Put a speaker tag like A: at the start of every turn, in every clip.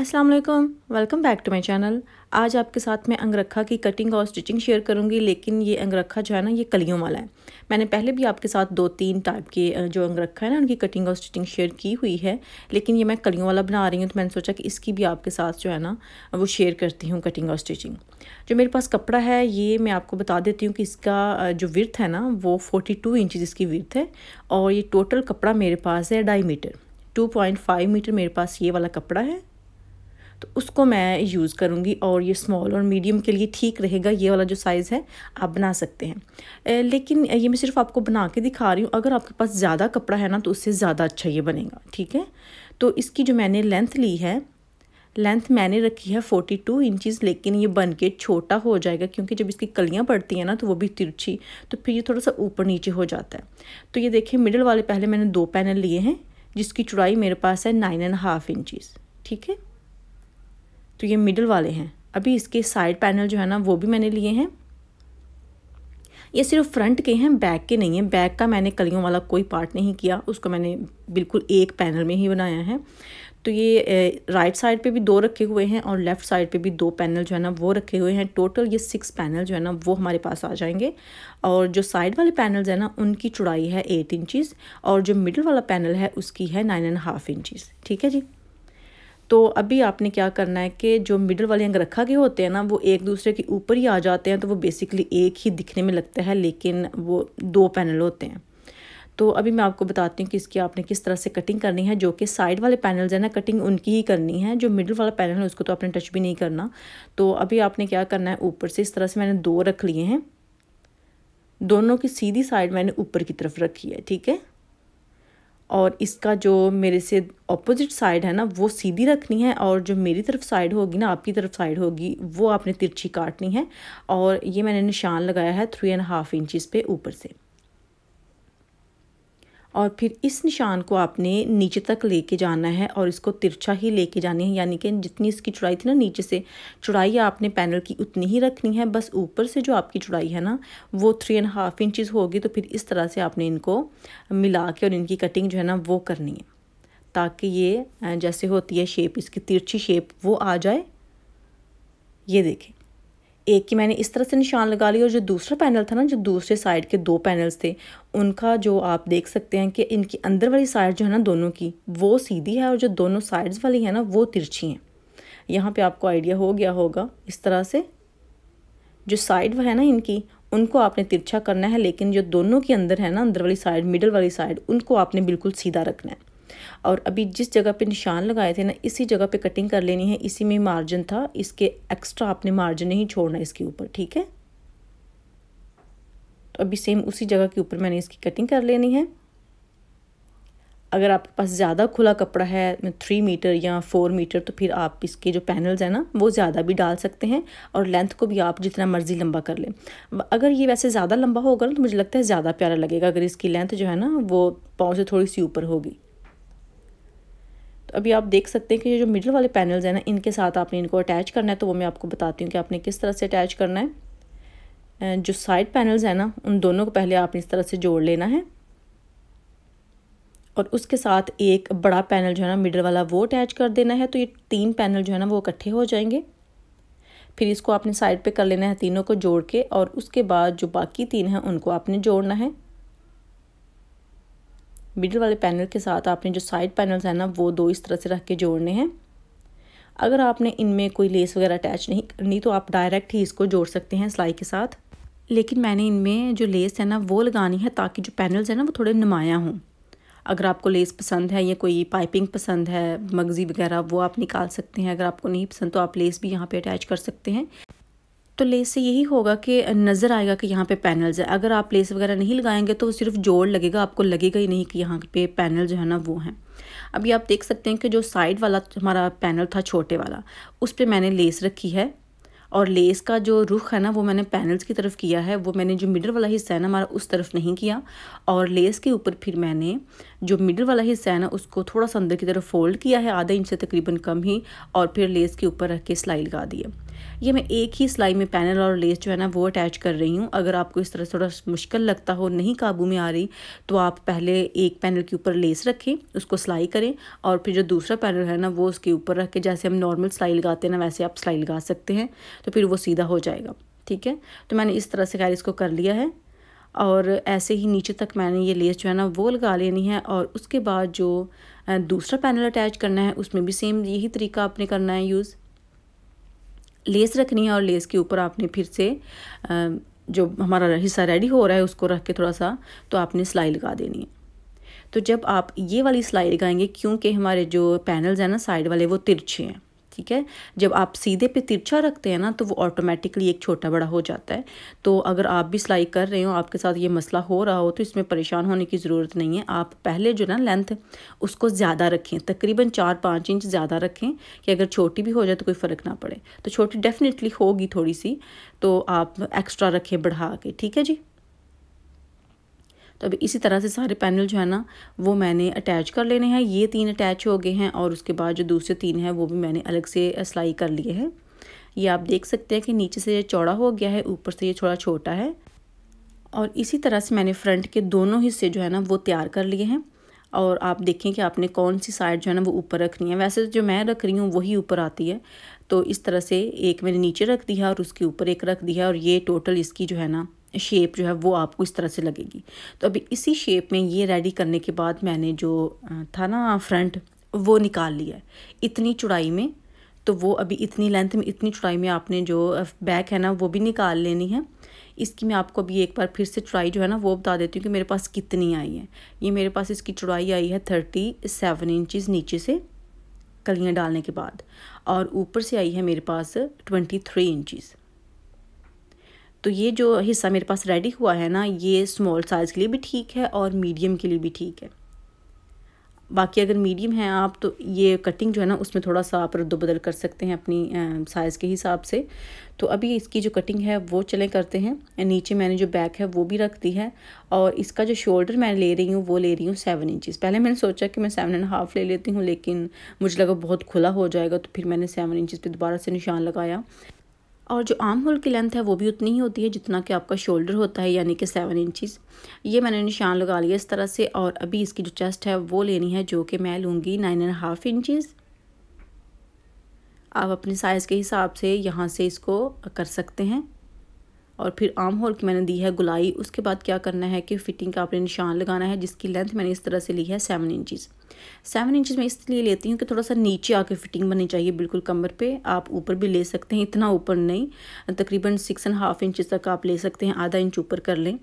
A: अस्सलाम वालेकुम welcome back to my channel आज आपके साथ मैं अंगरखा की कटिंग और स्टिचिंग शेयर करूंगी लेकिन ये अंगरखा जो है ना ये कलियों वाला है मैंने पहले भी आपके साथ दो तीन टाइप के जो अंगरखा है ना उनकी कटिंग और स्टिचिंग शेयर की हुई है लेकिन ये मैं कलियों वाला बना रही हूँ तो मैंने सोचा कि इसकी भी आपके साथ जो है ना वो शेयर करती हूँ कटिंग और स्टिचिंग जो मेरे पास कपड़ा है ये मैं आपको बता देती हूँ कि इसका जो विर्थ है ना वो फोर्टी टू इसकी विर्थ है और ये टोटल कपड़ा मेरे पास है ढाई metre two point five metre मेरे पास ये वाला कपड़ा है तो उसको मैं यूज़ करूँगी और ये स्मॉल और मीडियम के लिए ठीक रहेगा ये वाला जो साइज़ है आप बना सकते हैं लेकिन ये मैं सिर्फ आपको बना के दिखा रही हूँ अगर आपके पास ज़्यादा कपड़ा है ना तो उससे ज़्यादा अच्छा ये बनेगा ठीक है तो इसकी जो मैंने लेंथ ली है लेंथ मैंने रखी है फोर्टी टू इंचज़ लेकिन ये बन के छोटा हो जाएगा क्योंकि जब इसकी कलियाँ पड़ती हैं ना तो वो भी तिरछी तो फिर ये थोड़ा सा ऊपर नीचे हो जाता है तो ये देखिए मिडल वाले पहले मैंने दो पैनल लिए हैं जिसकी चुड़ाई मेरे पास है नाइन एंड हाफ इंचज़ ठीक है तो ये मिडल वाले हैं अभी इसके साइड पैनल जो है ना वो भी मैंने लिए हैं ये सिर्फ फ्रंट के हैं बैक के नहीं हैं बैक का मैंने कलियों वाला कोई पार्ट नहीं किया उसको मैंने बिल्कुल एक पैनल में ही बनाया है तो ये राइट साइड पे भी दो रखे हुए हैं और लेफ़्ट साइड पे भी दो पैनल जो है ना वो रखे हुए हैं टोटल ये सिक्स पैनल जो है ना वो हमारे पास आ जाएंगे और जो साइड वाले पैनल्स हैं ना उनकी चौड़ाई है एट इंचज़ और जो मिडल वाला पैनल है उसकी है नाइन एंड हाफ़ इंचज़ ठीक है जी तो अभी आपने क्या करना है कि जो मिडल वाले अंग रखा गए होते हैं ना वो एक दूसरे के ऊपर ही आ जाते हैं तो वो बेसिकली एक ही दिखने में लगता है लेकिन वो दो पैनल होते हैं तो अभी मैं आपको बताती हूँ कि इसकी आपने किस तरह से कटिंग करनी है जो कि साइड वाले पैनल्स हैं ना कटिंग उनकी ही करनी है जो मिडिल वाला पैनल है उसको तो आपने टच भी नहीं करना तो अभी आपने क्या करना है ऊपर से इस तरह से मैंने दो रख लिए हैं दोनों की सीधी साइड मैंने ऊपर की तरफ रखी है ठीक है और इसका जो मेरे से ऑपोजिट साइड है ना वो सीधी रखनी है और जो मेरी तरफ साइड होगी ना आपकी तरफ साइड होगी वो आपने तिरछी काटनी है और ये मैंने निशान लगाया है थ्री एंड हाफ इंचज़ पे ऊपर से और फिर इस निशान को आपने नीचे तक लेके जाना है और इसको तिरछा ही लेके जानी है यानी कि जितनी इसकी चुड़ाई थी ना नीचे से चुड़ाई आपने पैनल की उतनी ही रखनी है बस ऊपर से जो आपकी चुड़ाई है ना वो थ्री एंड हाफ इंचज़ होगी तो फिर इस तरह से आपने इनको मिला के और इनकी कटिंग जो है ना वो करनी है ताकि ये जैसे होती है शेप इसकी तिरछी शेप वो आ जाए ये देखें एक की मैंने इस तरह से निशान लगा ली और जो दूसरा पैनल था ना जो दूसरे साइड के दो पैनल्स थे उनका जो आप देख सकते हैं कि इनकी अंदर वाली साइड जो है ना दोनों की वो सीधी है और जो दोनों साइड्स वाली है ना वो तिरछी हैं यहाँ पे आपको आइडिया हो गया होगा इस तरह से जो साइड है ना इनकी उनको आपने तिरछा करना है लेकिन जो दोनों के अंदर है ना अंदर वाली साइड मिडल वाली साइड उनको आपने बिल्कुल सीधा रखना है और अभी जिस जगह पे निशान लगाए थे ना इसी जगह पे कटिंग कर लेनी है इसी में मार्जिन था इसके एक्स्ट्रा आपने मार्जिन नहीं छोड़ना इसके ऊपर ठीक है तो अभी सेम उसी जगह के ऊपर मैंने इसकी कटिंग कर लेनी है अगर आपके पास ज़्यादा खुला कपड़ा है थ्री मीटर या फोर मीटर तो फिर आप इसके जो पैनल्स हैं ना वो ज़्यादा भी डाल सकते हैं और लेंथ को भी आप जितना मर्ज़ी लंबा कर लें अगर ये वैसे ज़्यादा लंबा होगा ना तो मुझे लगता है ज़्यादा प्यारा लगेगा अगर इसकी लेंथ जो है ना वो पाँव से थोड़ी सी ऊपर होगी तो अभी आप देख सकते हैं कि ये जो मिडल वाले पैनल्स हैं ना इनके साथ आपने इनको अटैच करना है तो वो मैं आपको बताती हूँ कि आपने किस तरह से अटैच करना है जो साइड पैनल्स हैं ना उन दोनों को पहले आपने इस तरह से जोड़ लेना है और उसके साथ एक बड़ा पैनल जो है ना मिडल वाला वो अटैच कर देना है तो ये तीन पैनल जो है ना वो इकट्ठे हो जाएंगे फिर इसको आपने साइड पे कर लेना है तीनों को जोड़ के और उसके बाद जो बाकी तीन हैं उनको आपने जोड़ना है मिडिल वाले पैनल के साथ आपने जो साइड पैनल्स हैं ना वो दो इस तरह से रख के जोड़ने हैं अगर आपने इनमें कोई लेस वगैरह अटैच नहीं करनी तो आप डायरेक्ट ही इसको जोड़ सकते हैं सिलाई के साथ लेकिन मैंने इनमें जो लेस है ना वो लगानी है ताकि जो पैनल्स हैं ना वो थोड़े नुमाया हों अगर आपको लेस पसंद है या कोई पाइपिंग पसंद है मगजी वगैरह वो आप निकाल सकते हैं अगर आपको नहीं पसंद तो आप लेस भी यहाँ पे अटैच कर सकते हैं तो लेस से यही होगा कि नज़र आएगा कि यहाँ पे पैनल्स है अगर आप लेस वगैरह नहीं लगाएंगे तो सिर्फ जोड़ लगेगा आपको लगेगा ही नहीं कि यहाँ पे पैनल जो है ना वो हैं अभी आप देख सकते हैं कि जो साइड वाला हमारा पैनल था छोटे वाला उस पर मैंने लेस रखी है और लेस का जो रुख है ना वो मैंने पैनल्स की तरफ किया है वो मैंने जो मिडल वाला हिस्सा है ना हमारा उस तरफ नहीं किया और लेस के ऊपर फिर मैंने जो मिडल वाला हिस्सा है ना उसको थोड़ा सा अंदर की तरफ फोल्ड किया है आधा इंच से तकरीबन कम ही और फिर लेस के ऊपर रख के सिलाई लगा दी है ये मैं एक ही सिलाई में पैनल और लेस जो है ना वो अटैच कर रही हूँ अगर आपको इस तरह थोड़ा मुश्किल लगता हो नहीं काबू में आ रही तो आप पहले एक पैनल के ऊपर लेस रखें उसको सिलाई करें और फिर जो दूसरा पैनल है ना वो उसके ऊपर रख के जैसे हम नॉर्मल सिलाई लगाते हैं ना वैसे आप सिलाई लगा सकते हैं तो फिर वो सीधा हो जाएगा ठीक है तो मैंने इस तरह से खैर इसको कर लिया है और ऐसे ही नीचे तक मैंने ये लेस जो है ना वो लगा लेनी है और उसके बाद जो दूसरा पैनल अटैच करना है उसमें भी सेम यही तरीका आपने करना है यूज़ लेस रखनी है और लेस के ऊपर आपने फिर से जो हमारा हिस्सा रेडी हो रहा है उसको रख के थोड़ा सा तो आपने सिलाई लगा देनी है तो जब आप ये वाली सिलाई लगाएंगे क्योंकि हमारे जो पैनल्स हैं ना साइड वाले वो तिरछे हैं ठीक है जब आप सीधे पे तिरछा रखते हैं ना तो वो ऑटोमेटिकली एक छोटा बड़ा हो जाता है तो अगर आप भी सिलाई कर रहे हो आपके साथ ये मसला हो रहा हो तो इसमें परेशान होने की ज़रूरत नहीं है आप पहले जो ना लेंथ उसको ज़्यादा रखें तकरीबन चार पाँच इंच ज़्यादा रखें कि अगर छोटी भी हो जाए तो कोई फ़र्क ना पड़े तो छोटी डेफिनेटली होगी थोड़ी सी तो आप एक्स्ट्रा रखें बढ़ा के ठीक है जी तो अभी इसी तरह से सारे पैनल जो है ना वो मैंने अटैच कर लेने हैं ये तीन अटैच हो गए हैं और उसके बाद जो दूसरे तीन हैं वो भी मैंने अलग से सिलाई कर लिए हैं ये आप देख सकते हैं कि नीचे से ये चौड़ा हो गया है ऊपर से ये थोड़ा छोटा है और इसी तरह से मैंने फ्रंट के दोनों हिस्से जो है ना वो तैयार कर लिए हैं और आप देखें कि आपने कौन सी साइड जो है ना वो ऊपर रखनी है वैसे जो मैं रख रही हूँ वही ऊपर आती है तो इस तरह से एक मैंने नीचे रख दिया और उसके ऊपर एक रख दिया और ये टोटल इसकी जो है ना शेप जो है वो आपको इस तरह से लगेगी तो अभी इसी शेप में ये रेडी करने के बाद मैंने जो था ना फ्रंट वो निकाल लिया है इतनी चुड़ाई में तो वो अभी इतनी लेंथ में इतनी चुड़ाई में आपने जो बैक है ना वो भी निकाल लेनी है इसकी मैं आपको अभी एक बार फिर से चुड़ाई जो है ना वो बता देती हूँ कि मेरे पास कितनी आई है ये मेरे पास इसकी चुड़ाई आई है थर्टी सेवन इंचज़ नीचे से कलियाँ डालने के बाद और ऊपर से आई है मेरे पास ट्वेंटी थ्री इंचज़ तो ये जो हिस्सा मेरे पास रेडी हुआ है ना ये स्मॉल साइज़ के लिए भी ठीक है और मीडियम के लिए भी ठीक है बाकी अगर मीडियम है आप तो ये कटिंग जो है ना उसमें थोड़ा सा आप रद्द बदल कर सकते हैं अपनी साइज़ के हिसाब से तो अभी इसकी जो कटिंग है वो चले करते हैं नीचे मैंने जो बैक है वो भी रख दी है और इसका जो शोल्डर मैं ले रही हूँ वो ले रही हूँ सेवन इंचज़ पहले मैंने सोचा कि मैं सेवन एंड हाफ़ ले लेती हूँ लेकिन मुझे लगा बहुत खुला हो जाएगा तो फिर मैंने सेवन इंचज़ पर दोबारा से निशान लगाया और जो आर्म होल की लेंथ है वो भी उतनी ही होती है जितना कि आपका शोल्डर होता है यानी कि सेवन इंचज़ ये मैंने निशान लगा लिया इस तरह से और अभी इसकी जो चेस्ट है वो लेनी है जो कि मैं लूँगी नाइन एंड हाफ इंचज़ आप अपने साइज़ के हिसाब से यहाँ से इसको कर सकते हैं और फिर आम होल की मैंने दी है गुलाई उसके बाद क्या करना है कि फिटिंग का आपने निशान लगाना है जिसकी लेंथ मैंने इस तरह से ली है सेवन इंचज़ सेवन इंचज़ मैं इसलिए लेती हूँ कि थोड़ा सा नीचे आके फिटिंग बननी चाहिए बिल्कुल कमर पे आप ऊपर भी ले सकते हैं इतना ऊपर नहीं तकरीबन सिक्स एंड हाफ इंचज़ तक आप ले सकते हैं आधा इंच ऊपर कर लें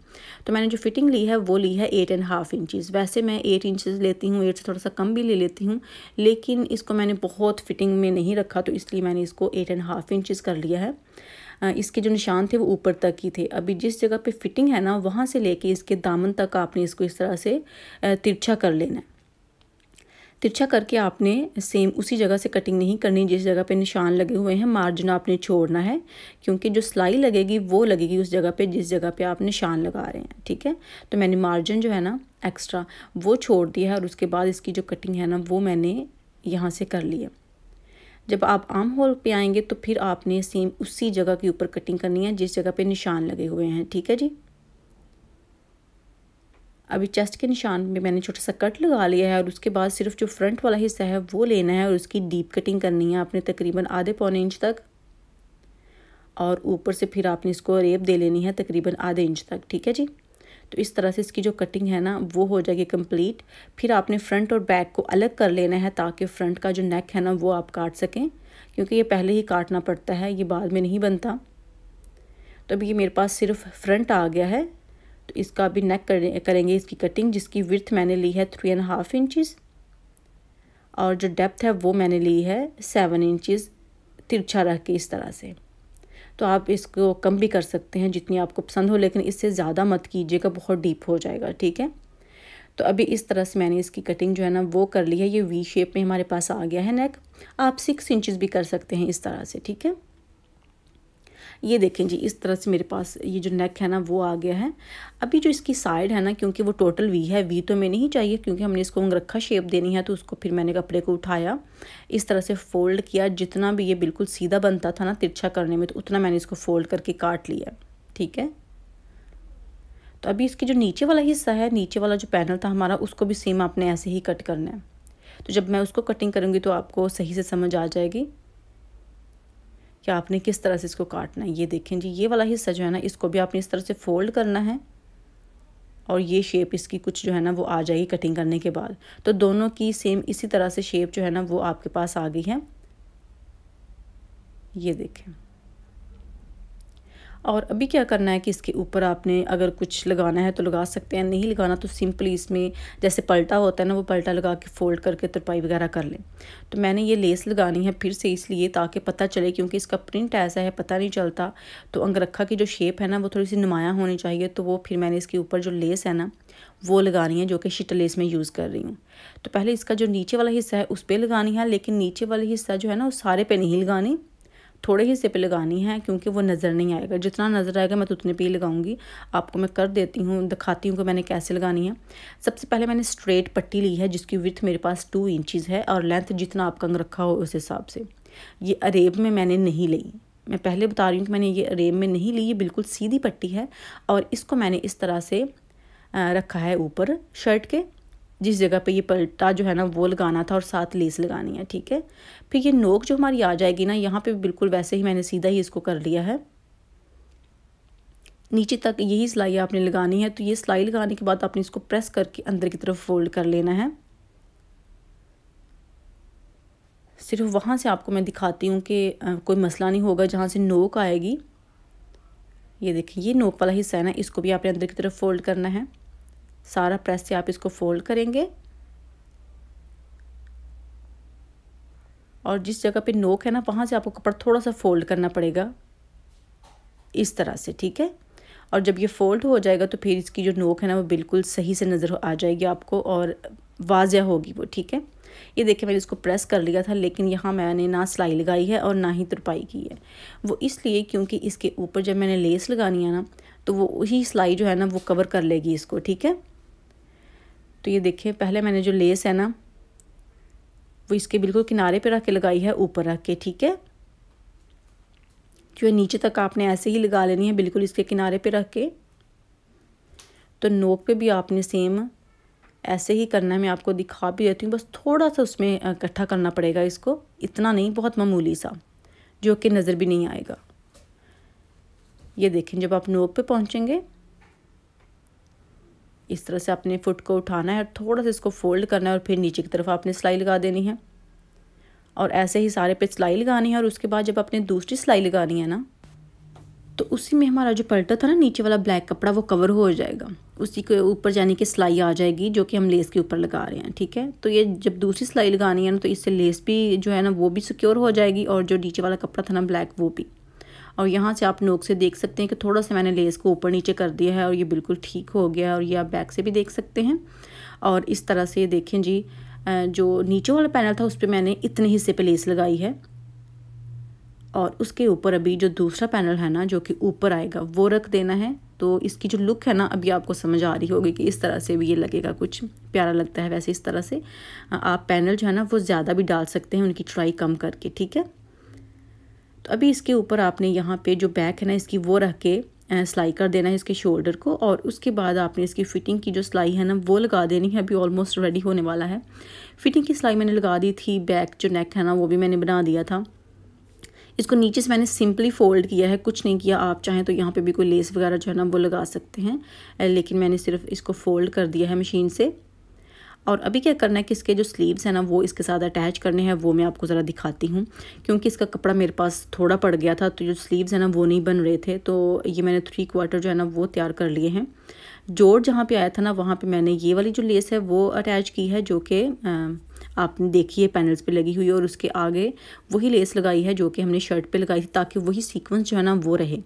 A: तो मैंने जो फिटिंग ली है वो ली है एट एंड हाफ इंचज़ वैसे मैं एट इंचज़ लेती हूँ एट से थोड़ा सा कम भी ले लेती हूँ लेकिन इसको मैंने बहुत फिटिंग में नहीं रखा तो इसलिए मैंने इसको एट एंड हाफ इंचज़ कर लिया है इसके जो निशान थे वो ऊपर तक ही थे अभी जिस जगह पे फिटिंग है ना वहाँ से लेके इसके दामन तक आपने इसको इस तरह से तिरछा कर लेना है तिरछा करके आपने सेम उसी जगह से कटिंग नहीं करनी जिस जगह पे निशान लगे हुए हैं मार्जिन आपने छोड़ना है क्योंकि जो सिलाई लगेगी वो लगेगी उस जगह पे जिस जगह पे आप निशान लगा रहे हैं ठीक है तो मैंने मार्जिन जो है ना एक्स्ट्रा वो छोड़ दिया है और उसके बाद इसकी जो कटिंग है ना वो मैंने यहाँ से कर ली है जब आप आम होल पे आएंगे तो फिर आपने सेम उसी जगह के ऊपर कटिंग करनी है जिस जगह पे निशान लगे हुए हैं ठीक है जी अभी चेस्ट के निशान में मैंने छोटा सा कट लगा लिया है और उसके बाद सिर्फ जो फ्रंट वाला हिस्सा है वो लेना है और उसकी डीप कटिंग करनी है आपने तकरीबन आधे पौने इंच तक और ऊपर से फिर आपने इसको रेप दे लेनी है तकरीबन आधे इंच तक ठीक है जी तो इस तरह से इसकी जो कटिंग है ना वो हो जाएगी कंप्लीट फिर आपने फ्रंट और बैक को अलग कर लेना है ताकि फ्रंट का जो नेक है ना वो आप काट सकें क्योंकि ये पहले ही काटना पड़ता है ये बाद में नहीं बनता तो अभी ये मेरे पास सिर्फ फ्रंट आ गया है तो इसका भी नेक करेंगे इसकी कटिंग जिसकी विर्थ मैंने ली है थ्री एंड हाफ इंचज़ और जो डेप्थ है वो मैंने ली है सेवन इंचज़ तिरछा रख के इस तरह से तो आप इसको कम भी कर सकते हैं जितनी आपको पसंद हो लेकिन इससे ज़्यादा मत कीजिएगा बहुत डीप हो जाएगा ठीक है तो अभी इस तरह से मैंने इसकी कटिंग जो है ना वो कर ली है ये वी शेप में हमारे पास आ गया है नेक आप सिक्स इंचज़ भी कर सकते हैं इस तरह से ठीक है ये देखें जी इस तरह से मेरे पास ये जो नेक है ना वो आ गया है अभी जो इसकी साइड है ना क्योंकि वो टोटल वी है वी तो हमें नहीं चाहिए क्योंकि हमने इसको रखा शेप देनी है तो उसको फिर मैंने कपड़े को उठाया इस तरह से फ़ोल्ड किया जितना भी ये बिल्कुल सीधा बनता था ना तिरछा करने में तो उतना मैंने इसको फ़ोल्ड करके काट लिया ठीक है तो अभी इसके जो नीचे वाला हिस्सा है नीचे वाला जो पैनल था हमारा उसको भी सेम आपने ऐसे ही कट करना है तो जब मैं उसको कटिंग करूँगी तो आपको सही से समझ आ जाएगी कि आपने किस तरह से इसको काटना है ये देखें जी ये वाला हिस्सा जो है ना इसको भी आपने इस तरह से फोल्ड करना है और ये शेप इसकी कुछ जो है ना वो आ जाएगी कटिंग करने के बाद तो दोनों की सेम इसी तरह से शेप जो है ना वो आपके पास आ गई है ये देखें और अभी क्या करना है कि इसके ऊपर आपने अगर कुछ लगाना है तो लगा सकते हैं नहीं लगाना तो सिंपली इसमें जैसे पलटा होता है ना वो पलटा लगा के फोल्ड करके तरपाई वगैरह कर लें तो मैंने ये लेस लगानी है फिर से इसलिए ताकि पता चले क्योंकि इसका प्रिंट ऐसा है पता नहीं चलता तो अंगरखा की जो शेप है ना वो थोड़ी सी नुमाया होनी चाहिए तो वो फिर मैंने इसके ऊपर जो लेस है ना वो लगानी है जो कि शिट लेस में यूज़ कर रही हूँ तो पहले इसका जो नीचे वाला हिस्सा है उस पर लगानी है लेकिन नीचे वाला हिस्सा जो है ना वो सारे पे नहीं लगानी थोड़े ही सिप लगानी है क्योंकि वो नज़र नहीं आएगा जितना नज़र आएगा मैं तो उतने पे ही लगाऊंगी आपको मैं कर देती हूँ दिखाती हूँ कि मैंने कैसे लगानी है सबसे पहले मैंने स्ट्रेट पट्टी ली है जिसकी विथ मेरे पास टू इंचज़ है और लेंथ जितना आप कंग रखा हो उस हिसाब से ये अरेब में मैंने नहीं ली मैं पहले बता रही हूँ कि मैंने ये अरेब में नहीं ली ये बिल्कुल सीधी पट्टी है और इसको मैंने इस तरह से रखा है ऊपर शर्ट के जिस जगह पे ये पलटा जो है ना वो लगाना था और साथ लेस लगानी है ठीक है फिर ये नोक जो हमारी आ जाएगी ना यहाँ पे बिल्कुल वैसे ही मैंने सीधा ही इसको कर लिया है नीचे तक यही सिलाई आपने लगानी है तो ये सिलाई लगाने के बाद आपने इसको प्रेस करके अंदर की तरफ फोल्ड कर लेना है सिर्फ वहाँ से आपको मैं दिखाती हूँ कि कोई मसला नहीं होगा जहाँ से नोक आएगी ये देखिए ये नोक वाला हिस्सा है ना इसको भी आपने अंदर की तरफ फोल्ड करना है सारा प्रेस से आप इसको फोल्ड करेंगे और जिस जगह पे नोक है ना वहाँ से आपको कपड़ा थोड़ा सा फोल्ड करना पड़ेगा इस तरह से ठीक है और जब ये फोल्ड हो जाएगा तो फिर इसकी जो नोक है ना वो बिल्कुल सही से नज़र आ जाएगी आपको और वाजिया होगी वो ठीक है ये देखिए मैंने इसको प्रेस कर लिया था लेकिन यहाँ मैंने ना सिलाई लगाई है और ना ही तुरपाई की है वो इसलिए क्योंकि इसके ऊपर जब मैंने लेस लगानी है ना तो वो वही सिलाई जो है ना वो कवर कर लेगी इसको ठीक है तो ये देखिए पहले मैंने जो लेस है ना वो इसके बिल्कुल किनारे पे रख के लगाई है ऊपर रख के ठीक है जो नीचे तक आपने ऐसे ही लगा लेनी है बिल्कुल इसके किनारे पे रख के तो नोक पे भी आपने सेम ऐसे ही करना है मैं आपको दिखा भी देती हूँ बस थोड़ा सा उसमें इकट्ठा करना पड़ेगा इसको इतना नहीं बहुत मामूली सा जो कि नज़र भी नहीं आएगा ये देखें जब आप नोक पे पहुँचेंगे इस तरह से अपने फुट को उठाना है और थोड़ा सा इसको फोल्ड करना है और फिर नीचे की तरफ आपने सिलाई लगा देनी है और ऐसे ही सारे पे सिलाई लगानी है और उसके बाद जब आपने दूसरी सिलाई लगानी है ना तो उसी में हमारा जो पलटा था ना नीचे वाला ब्लैक कपड़ा वो कवर हो जाएगा उसी के ऊपर जाने की सिलाई आ जाएगी जो कि हम लेस के ऊपर लगा रहे हैं ठीक है तो ये जब दूसरी सिलाई लगानी है ना तो इससे लेस भी जो है ना वो भी सिक्योर हो जाएगी और जो नीचे वाला कपड़ा था ना ब्लैक वो भी और यहाँ से आप नोक से देख सकते हैं कि थोड़ा सा मैंने लेस को ऊपर नीचे कर दिया है और ये बिल्कुल ठीक हो गया है और ये आप बैक से भी देख सकते हैं और इस तरह से देखें जी जो नीचे वाला पैनल था उस पर मैंने इतने हिस्से पर लेस लगाई है और उसके ऊपर अभी जो दूसरा पैनल है ना जो कि ऊपर आएगा वो रख देना है तो इसकी जो लुक है ना अभी आपको समझ आ रही होगी कि इस तरह से भी ये लगेगा कुछ प्यारा लगता है वैसे इस तरह से आप पैनल जो है ना वो ज़्यादा भी डाल सकते हैं उनकी ट्राई कम करके ठीक है तो अभी इसके ऊपर आपने यहाँ पे जो बैक है ना इसकी वो रख के सिलाई कर देना है इसके शोल्डर को और उसके बाद आपने इसकी फ़िटिंग की जो सिलाई है ना वो लगा देनी है अभी ऑलमोस्ट रेडी होने वाला है फ़िटिंग की सिलाई मैंने लगा दी थी बैक जो नेक है ना वो भी मैंने बना दिया था इसको नीचे से मैंने सिंपली फ़ोल्ड किया है कुछ नहीं किया आप चाहें तो यहाँ पे भी कोई लेस वगैरह जो है ना वो लगा सकते हैं लेकिन मैंने सिर्फ इसको फ़ोल्ड कर दिया है मशीन से और अभी क्या करना है कि इसके जो स्लीव्स हैं ना वो इसके साथ अटैच करने हैं वो मैं आपको ज़रा दिखाती हूँ क्योंकि इसका कपड़ा मेरे पास थोड़ा पड़ गया था तो जो स्लीव्स हैं ना वो नहीं बन रहे थे तो ये मैंने थ्री क्वार्टर जो है ना वो तैयार कर लिए हैं जोड़ जहाँ पे आया था ना वहाँ पे मैंने ये वाली जो लेस है वो अटैच की है जो कि आपने देखी है पैनल्स पे लगी हुई और उसके आगे वही लेस लगाई है जो कि हमने शर्ट पे लगाई थी ताकि वही सीक्वेंस जो है ना वो रहे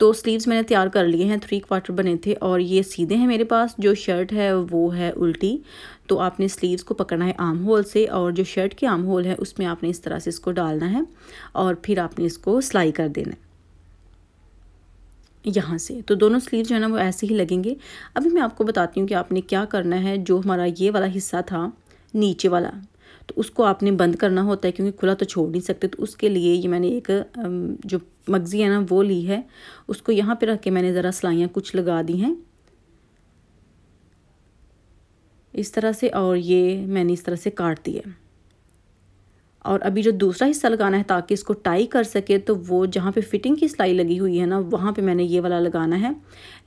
A: तो स्लीव्स मैंने तैयार कर लिए हैं थ्री क्वार्टर बने थे और ये सीधे हैं मेरे पास जो शर्ट है वो है उल्टी तो आपने स्लीव्स को पकड़ना है आम होल से और जो शर्ट के आम होल है उसमें आपने इस तरह से इसको डालना है और फिर आपने इसको सिलाई कर देना है यहाँ से तो दोनों स्लीव जो है ना वो ऐसे ही लगेंगे अभी मैं आपको बताती हूँ कि आपने क्या करना है जो हमारा ये वाला हिस्सा था नीचे वाला तो उसको आपने बंद करना होता है क्योंकि खुला तो छोड़ नहीं सकते तो उसके लिए ये मैंने एक जो मगज़ी है ना वो ली है उसको यहाँ पे रख के मैंने ज़रा सिलाइयाँ कुछ लगा दी हैं इस तरह से और ये मैंने इस तरह से काट दिया और अभी जो दूसरा हिस्सा लगाना है ताकि इसको टाई कर सके तो वो जहाँ पे फिटिंग की सिलाई लगी हुई है ना वहाँ पे मैंने ये वाला लगाना है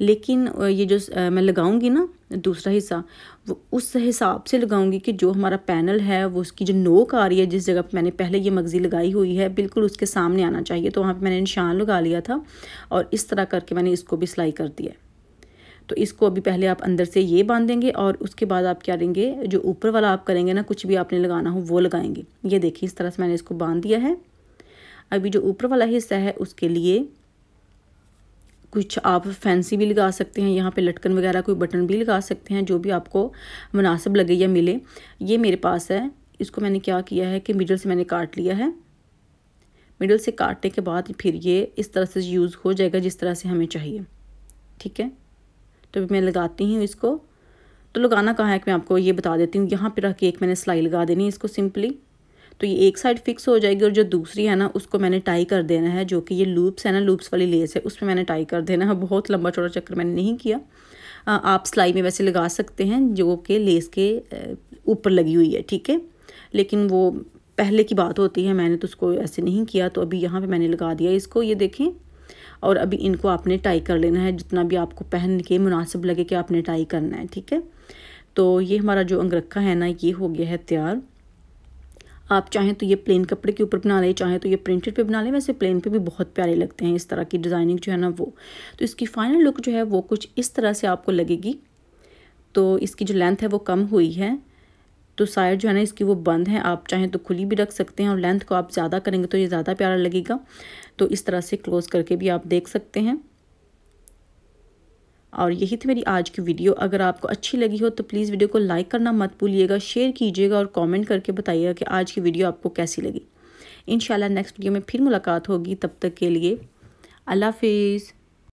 A: लेकिन ये जो मैं लगाऊंगी ना दूसरा हिस्सा वो उस हिसाब से लगाऊंगी कि जो हमारा पैनल है वो उसकी जो नोक आ रही है जिस जगह पर मैंने पहले ये मगज़ी लगाई हुई है बिल्कुल उसके सामने आना चाहिए तो वहाँ पर मैंने निशान लगा लिया था और इस तरह करके मैंने इसको भी सिलाई कर दिया है तो इसको अभी पहले आप अंदर से ये बांध देंगे और उसके बाद आप क्या करेंगे जो ऊपर वाला आप करेंगे ना कुछ भी आपने लगाना हो वो लगाएंगे ये देखिए इस तरह से मैंने इसको बांध दिया है अभी जो ऊपर वाला हिस्सा है उसके लिए कुछ आप फैंसी भी लगा सकते हैं यहाँ पे लटकन वगैरह कोई बटन भी लगा सकते हैं जो भी आपको मुनासिब लगे या मिले ये मेरे पास है इसको मैंने क्या किया है कि मिडल से मैंने काट लिया है मिडल से काटने के बाद फिर ये इस तरह से यूज़ हो जाएगा जिस तरह से हमें चाहिए ठीक है तो मैं लगाती हूँ इसको तो लगाना कहाँ है कि मैं आपको ये बता देती हूँ यहाँ पर रख के एक मैंने सिलाई लगा देनी है इसको सिंपली तो ये एक साइड फिक्स हो जाएगी और जो दूसरी है ना उसको मैंने टाई कर देना है जो कि ये लूप्स है ना लूप्स वाली लेस है उस पर मैंने टाई कर देना है बहुत लंबा चौड़ा चक्कर मैंने नहीं किया आप सिलाई में वैसे लगा सकते हैं जो कि लेस के ऊपर लगी हुई है ठीक है लेकिन वो पहले की बात होती है मैंने तो उसको ऐसे नहीं किया तो अभी यहाँ पे मैंने लगा दिया इसको ये देखें और अभी इनको आपने टाई कर लेना है जितना भी आपको पहन के मुनासिब लगे कि आपने टाई करना है ठीक है तो ये हमारा जो अंगरखा है ना ये हो गया है तैयार आप चाहें तो ये प्लेन कपड़े के ऊपर बना लें चाहें तो ये प्रिंटेड पे बना लें वैसे प्लेन पे भी बहुत प्यारे लगते हैं इस तरह की डिज़ाइनिंग जो है ना वो तो इसकी फाइनल लुक जो है वो कुछ इस तरह से आपको लगेगी तो इसकी जो लेंथ है वो कम हुई है तो साइड जो है ना इसकी वो बंद है आप चाहें तो खुली भी रख सकते हैं और लेंथ को आप ज़्यादा करेंगे तो ये ज़्यादा प्यारा लगेगा तो इस तरह से क्लोज़ करके भी आप देख सकते हैं और यही थी मेरी आज की वीडियो अगर आपको अच्छी लगी हो तो प्लीज़ वीडियो को लाइक करना मत भूलिएगा शेयर कीजिएगा और कमेंट करके बताइएगा कि आज की वीडियो आपको कैसी लगी इन नेक्स्ट वीडियो में फिर मुलाकात होगी तब तक के लिए अल्लाह हाफिज़